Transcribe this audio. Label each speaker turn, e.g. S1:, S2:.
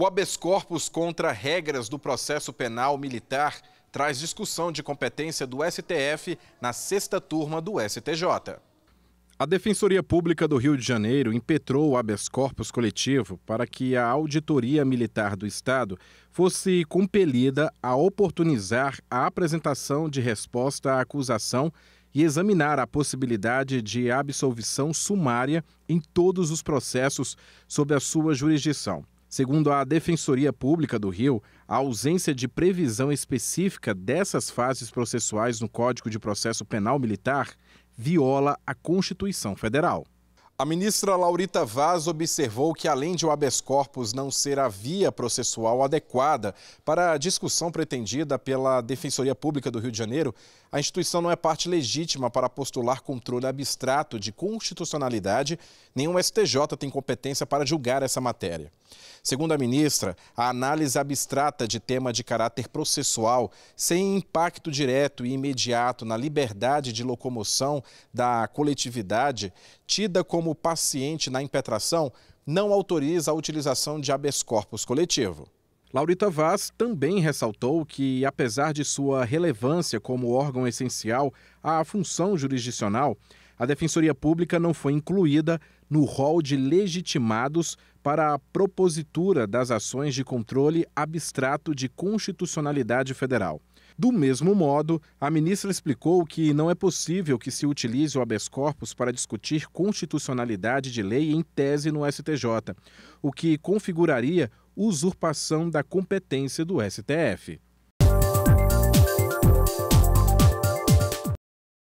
S1: O habeas corpus contra regras do processo penal militar traz discussão de competência do STF na sexta turma do STJ. A Defensoria Pública do Rio de Janeiro impetrou o habeas corpus coletivo para que a Auditoria Militar do Estado fosse compelida a oportunizar a apresentação de resposta à acusação e examinar a possibilidade de absolvição sumária em todos os processos sob a sua jurisdição. Segundo a Defensoria Pública do Rio, a ausência de previsão específica dessas fases processuais no Código de Processo Penal Militar viola a Constituição Federal. A ministra Laurita Vaz observou que, além de o habeas corpus não ser a via processual adequada para a discussão pretendida pela Defensoria Pública do Rio de Janeiro, a instituição não é parte legítima para postular controle abstrato de constitucionalidade, nem o STJ tem competência para julgar essa matéria. Segundo a ministra, a análise abstrata de tema de caráter processual, sem impacto direto e imediato na liberdade de locomoção da coletividade, tida como paciente na impetração, não autoriza a utilização de habeas corpus coletivo. Laurita Vaz também ressaltou que, apesar de sua relevância como órgão essencial à função jurisdicional, a Defensoria Pública não foi incluída no rol de legitimados para a propositura das ações de controle abstrato de constitucionalidade federal. Do mesmo modo, a ministra explicou que não é possível que se utilize o habeas corpus para discutir constitucionalidade de lei em tese no STJ, o que configuraria usurpação da competência do STF.